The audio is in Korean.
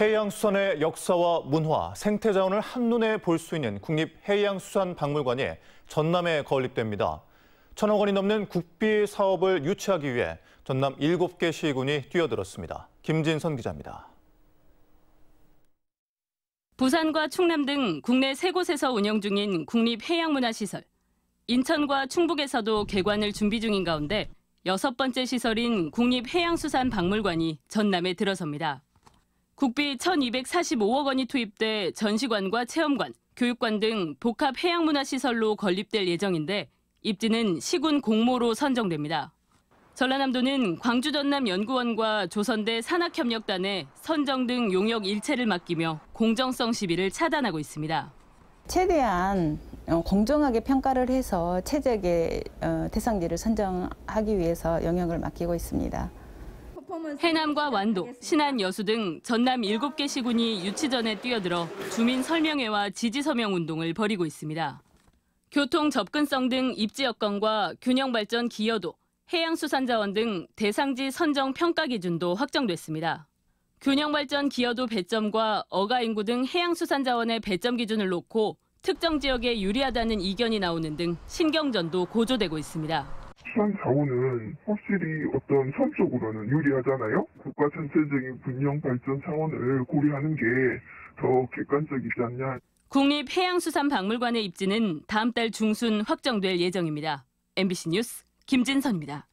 해양수산의 역사와 문화, 생태자원을 한눈에 볼 수 있는 국립해양수산박물관이 전남에 건립됩니다. 천억 원이 넘는 국비 사업을 유치하기 위해 전남 7개 시군이 뛰어들었습니다. 김진선 기자입니다. 부산과 충남 등 국내 세 곳에서 운영 중인 국립해양문화시설. 인천과 충북에서도 개관을 준비 중인 가운데 여섯 번째 시설인 국립해양수산박물관이 전남에 들어섭니다. 국비 1,245억 원이 투입돼 전시관과 체험관, 교육관 등 복합 해양문화시설로 건립될 예정인데 입지는 시군 공모로 선정됩니다. 전라남도는 광주전남연구원과 조선대 산학협력단에 선정 등 용역 일체를 맡기며 공정성 시비를 차단하고 있습니다. 최대한 어, 공정하게 평가를 해서 최적의 어, 대상지를 선정하기 위해서 영역을 맡기고 있습니다. 해남과 완도, 신안, 여수 등 전남 7개 시군이 유치전에 뛰어들어 주민 설명회와 지지 서명 운동을 벌이고 있습니다. 교통 접근성 등 입지 여건과 균형 발전 기여도, 해양수산자원 등 대상지 선정 평가 기준도 확정됐습니다. 균형 발전 기여도 배점과 어가 인구 등 해양수산자원의 배점 기준을 놓고 특정 지역에 유리하다는 이견이 나오는 등 신경전도 고조되고 있습니다. 시간 자원은 확실히 어떤 현적으로는 유리하잖아요. 국가 전체적인 분영 발전 차원을 고려하는 게 더 객관적이지 않냐. 국립해양수산박물관의 입지는 다음 달 중순 확정될 예정입니다. MBC 뉴스 김진선입니다.